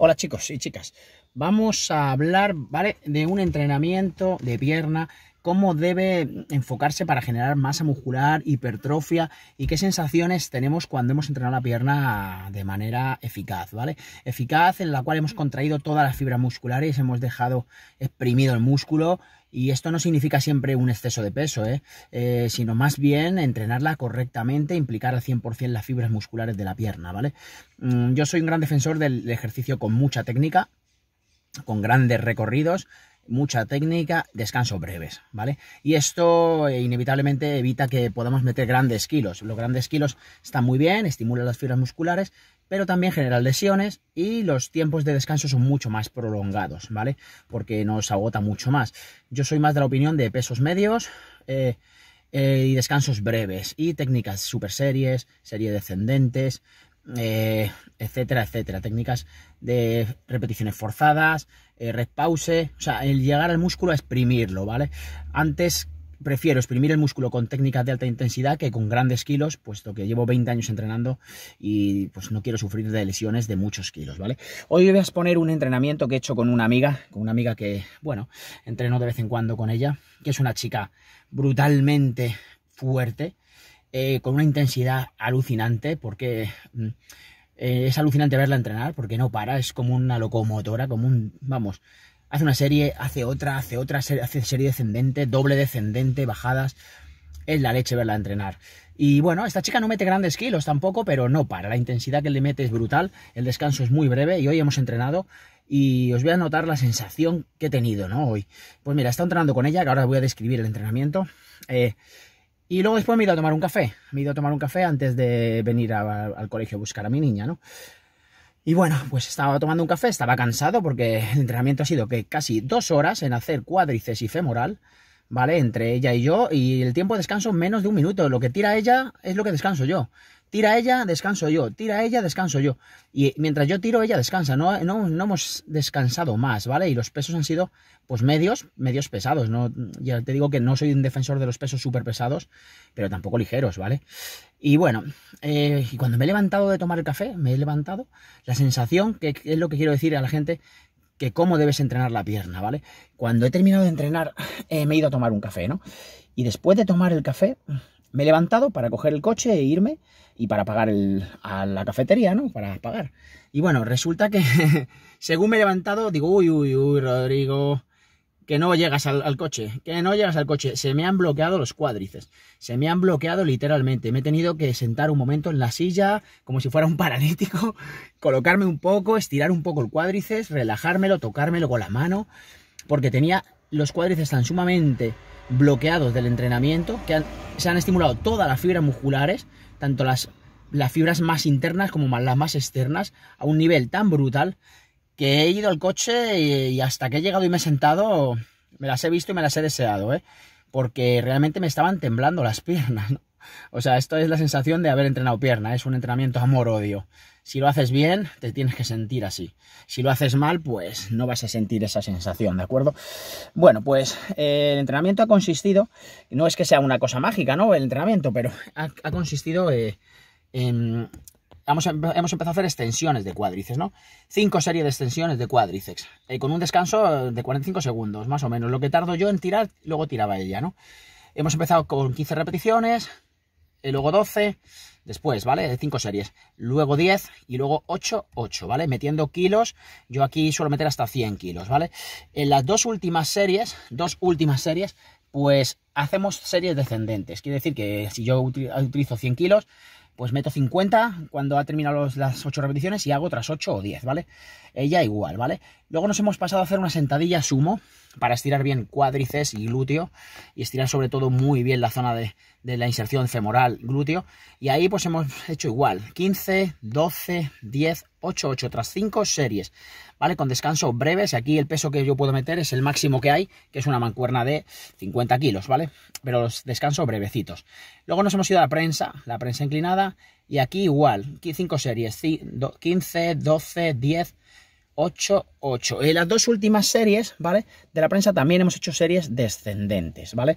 Hola chicos y chicas, vamos a hablar de un entrenamiento de pierna, cómo debe enfocarse para generar masa muscular, hipertrofia y qué sensaciones tenemos cuando hemos entrenado la pierna de manera eficaz, ¿vale? Eficaz en la cual hemos contraído todas las fibras musculares, hemos dejado exprimido el músculo, y esto no significa siempre un exceso de peso, ¿eh? eh sino más bien entrenarla correctamente, implicar al 100% las fibras musculares de la pierna, ¿vale? Mm, yo soy un gran defensor del ejercicio con mucha técnica, con grandes recorridos, mucha técnica, descansos breves, ¿vale? Y esto eh, inevitablemente evita que podamos meter grandes kilos. Los grandes kilos están muy bien, estimulan las fibras musculares pero también generan lesiones y los tiempos de descanso son mucho más prolongados, ¿vale? Porque nos agota mucho más. Yo soy más de la opinión de pesos medios eh, eh, y descansos breves y técnicas super series, serie descendentes, eh, etcétera, etcétera. Técnicas de repeticiones forzadas, eh, repause, o sea, el llegar al músculo a exprimirlo, ¿vale? Antes prefiero exprimir el músculo con técnicas de alta intensidad que con grandes kilos, puesto que llevo 20 años entrenando y pues no quiero sufrir de lesiones de muchos kilos, ¿vale? Hoy voy a exponer un entrenamiento que he hecho con una amiga, con una amiga que, bueno, entreno de vez en cuando con ella, que es una chica brutalmente fuerte, eh, con una intensidad alucinante, porque... Mm, eh, es alucinante verla entrenar porque no para, es como una locomotora, como un, vamos, hace una serie, hace otra, hace otra, hace serie descendente, doble descendente, bajadas. Es la leche verla entrenar. Y bueno, esta chica no mete grandes kilos tampoco, pero no para. La intensidad que le mete es brutal, el descanso es muy breve y hoy hemos entrenado y os voy a notar la sensación que he tenido, ¿no? Hoy. Pues mira, he estado entrenando con ella, que ahora voy a describir el entrenamiento. Eh, y luego después me he ido a tomar un café. Me he ido a tomar un café antes de venir al colegio a buscar a mi niña, ¿no? Y bueno, pues estaba tomando un café, estaba cansado porque el entrenamiento ha sido que casi dos horas en hacer cuádriceps y femoral, ¿vale? Entre ella y yo, y el tiempo de descanso menos de un minuto. Lo que tira ella es lo que descanso yo tira ella, descanso yo, tira ella, descanso yo. Y mientras yo tiro, ella descansa, no, no, no hemos descansado más, ¿vale? Y los pesos han sido, pues, medios, medios pesados, ¿no? Ya te digo que no soy un defensor de los pesos súper pesados, pero tampoco ligeros, ¿vale? Y bueno, eh, cuando me he levantado de tomar el café, me he levantado, la sensación, que es lo que quiero decir a la gente, que cómo debes entrenar la pierna, ¿vale? Cuando he terminado de entrenar, eh, me he ido a tomar un café, ¿no? Y después de tomar el café, me he levantado para coger el coche e irme y para pagar a la cafetería, ¿no? Para pagar. Y bueno, resulta que según me he levantado, digo, uy, uy, uy, Rodrigo, que no llegas al, coche, que no llegas al coche. Se me han bloqueado los cuádrices, se me han bloqueado literalmente. Me he tenido que sentar un momento en la silla, como si fuera un paralítico, colocarme un poco, estirar un poco el cuádriceps, relajármelo, tocármelo con la mano, porque tenía los cuádrices tan sumamente bloqueados del entrenamiento, que se han estimulado todas las fibras musculares, tanto las, las fibras más internas como las más externas, a un nivel tan brutal que he ido al coche y, hasta que he llegado y me he sentado, me las he visto y me las he deseado, ¿eh? porque realmente me estaban temblando las piernas. O sea, esto es la sensación de haber entrenado pierna, es un entrenamiento amor-odio. Si lo haces bien, te tienes que sentir así. Si lo haces mal, pues no vas a sentir esa sensación, ¿de acuerdo? Bueno, pues eh, el entrenamiento ha consistido, no es que sea una cosa mágica, ¿no? El entrenamiento, pero ha, consistido eh, en... Hemos, empezado a hacer extensiones de cuádriceps, ¿no? Cinco series de extensiones de cuádriceps, eh, con un descanso de 45 segundos, más o menos. Lo que tardo yo en tirar, luego tiraba ella, ¿no? Hemos empezado con 15 repeticiones, eh, luego 12, después, ¿vale? De 5 series, luego 10 y luego 8, 8, ¿vale? Metiendo kilos, yo aquí suelo meter hasta 100 kilos, ¿vale? En las dos últimas series, dos últimas series, pues hacemos series descendentes, quiere decir que si yo utilizo 100 kilos, pues meto 50 cuando ha terminado las 8 repeticiones y hago otras 8 o 10, ¿vale? Ella igual, ¿vale? Luego nos hemos pasado a hacer una sentadilla sumo para estirar bien cuádriceps y glúteo y estirar sobre todo muy bien la zona de, de la inserción femoral glúteo. Y ahí pues hemos hecho igual, 15, 12, 10, 8, 8 tras 5 series, ¿vale? Con descanso breves, y aquí el peso que yo puedo meter es el máximo que hay, que es una mancuerna de 50 kilos, ¿vale? Pero los descanso brevecitos. Luego nos hemos ido a la prensa, la prensa inclinada, y aquí igual, 5 series, 15, 12, 10, 8-8. En eh, las dos últimas series, ¿vale? De la prensa también hemos hecho series descendentes, ¿vale?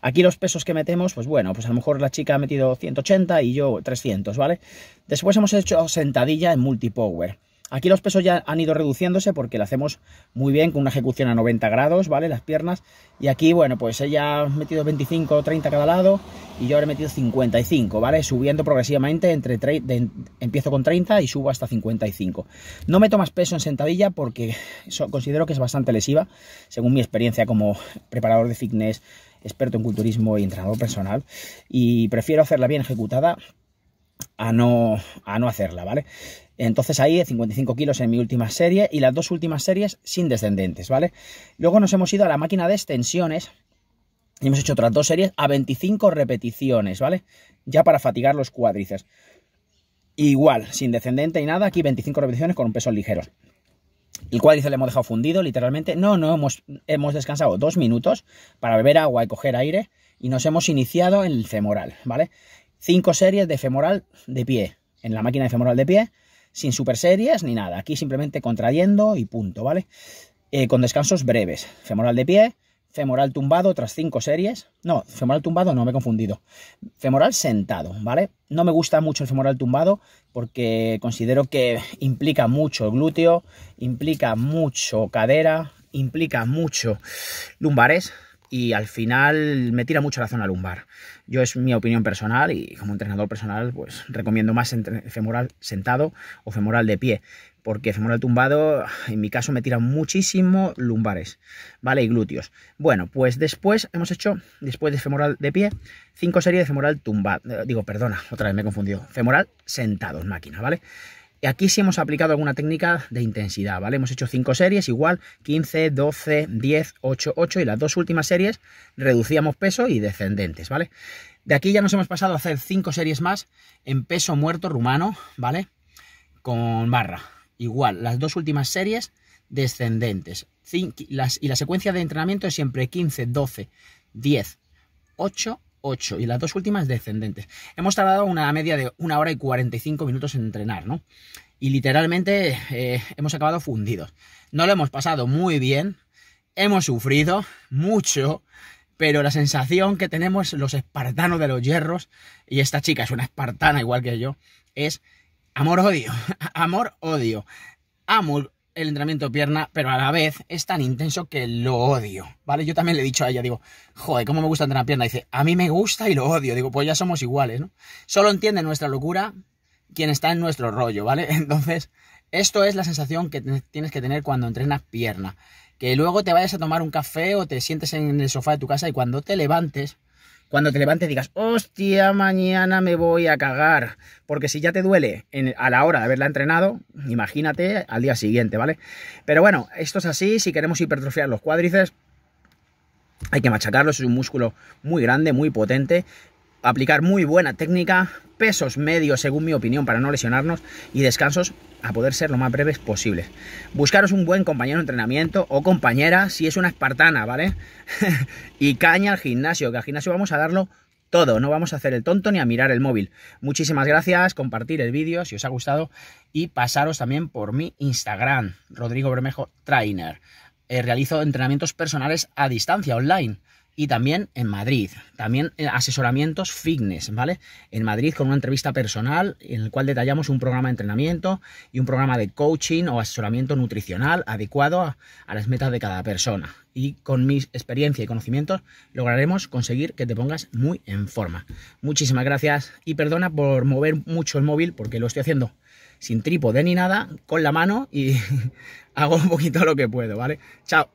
Aquí los pesos que metemos, pues bueno, pues a lo mejor la chica ha metido 180 y yo 300, ¿vale? Después hemos hecho sentadilla en multipower. Aquí los pesos ya han ido reduciéndose porque la hacemos muy bien con una ejecución a 90 grados, ¿vale? Las piernas. Y aquí, bueno, pues ella ha metido 25 o 30 cada lado y yo ahora he metido 55, ¿vale? Subiendo progresivamente, entre 30, empiezo con 30 y subo hasta 55. No meto más peso en sentadilla porque considero que es bastante lesiva, según mi experiencia como preparador de fitness, experto en culturismo y entrenador personal. Y prefiero hacerla bien ejecutada a no, a no hacerla, ¿vale? Entonces ahí 55 kilos en mi última serie y las dos últimas series sin descendentes, ¿vale? Luego nos hemos ido a la máquina de extensiones y hemos hecho otras dos series a 25 repeticiones, ¿vale? Ya para fatigar los cuádrices. Igual, sin descendente y nada, aquí 25 repeticiones con un peso ligero. El cuádriceps le hemos dejado fundido, literalmente. No, no, hemos, hemos descansado dos minutos para beber agua y coger aire y nos hemos iniciado en el femoral, ¿vale? Cinco series de femoral de pie, en la máquina de femoral de pie, sin super series ni nada. Aquí simplemente contrayendo y punto, ¿vale? Eh, con descansos breves. Femoral de pie, femoral tumbado tras cinco series. No, femoral tumbado no, me he confundido. Femoral sentado, ¿vale? No me gusta mucho el femoral tumbado porque considero que implica mucho el glúteo, implica mucho cadera, implica mucho lumbares, y al final me tira mucho la zona lumbar. Yo es mi opinión personal y como entrenador personal pues recomiendo más femoral sentado o femoral de pie, porque femoral tumbado en mi caso me tira muchísimo lumbares, ¿vale? Y glúteos. Bueno, pues después hemos hecho, después de femoral de pie, cinco series de femoral tumbado, eh, digo, perdona, otra vez me he confundido, femoral sentado en máquina, ¿vale? Aquí sí hemos aplicado alguna técnica de intensidad, ¿vale? Hemos hecho 5 series, igual 15, 12, 10, 8, 8 y las dos últimas series reducíamos peso y descendentes, ¿vale? De aquí ya nos hemos pasado a hacer 5 series más en peso muerto rumano, ¿vale? Con barra. Igual, las dos últimas series descendentes. las, y la secuencia de entrenamiento es siempre 15, 12, 10, 8 8 y las dos últimas descendentes. Hemos tardado una media de una hora y 45 minutos en entrenar, ¿no? Y literalmente eh, hemos acabado fundidos. No lo hemos pasado muy bien, hemos sufrido mucho, pero la sensación que tenemos los espartanos de los hierros, y esta chica es una espartana igual que yo, es amor-odio, amor-odio. Amo el entrenamiento de pierna, pero a la vez es tan intenso que lo odio, ¿vale? Yo también le he dicho a ella, digo, joder, ¿cómo me gusta entrenar pierna? dice, a mí me gusta y lo odio. Digo, pues ya somos iguales, ¿no? Solo entiende nuestra locura quien está en nuestro rollo, ¿vale? Entonces, esto es la sensación que tienes que tener cuando entrenas pierna. Que luego te vayas a tomar un café o te sientes en el sofá de tu casa y cuando te levantes, cuando te levantes digas, hostia, mañana me voy a cagar. Porque si ya te duele a la hora de haberla entrenado, imagínate al día siguiente, ¿vale? Pero bueno, esto es así, si queremos hipertrofiar los cuádriceps, hay que machacarlos, es un músculo muy grande, muy potente, aplicar muy buena técnica, pesos medios según mi opinión para no lesionarnos y descansos a poder ser lo más breves posibles. Buscaros un buen compañero de entrenamiento o compañera si es una espartana, ¿vale? y caña al gimnasio, que al gimnasio vamos a darlo todo, no vamos a hacer el tonto ni a mirar el móvil. Muchísimas gracias, compartir el vídeo si os ha gustado y pasaros también por mi Instagram, Rodrigo Bermejo Trainer. Eh, realizo entrenamientos personales a distancia, online y también en Madrid. También eh, asesoramientos fitness, ¿vale? En Madrid con una entrevista personal en el cual detallamos un programa de entrenamiento y un programa de coaching o asesoramiento nutricional adecuado a, las metas de cada persona. Y con mi experiencia y conocimientos lograremos conseguir que te pongas muy en forma. Muchísimas gracias y perdona por mover mucho el móvil porque lo estoy haciendo sin trípode ni nada, con la mano y hago un poquito lo que puedo, ¿vale? Chao.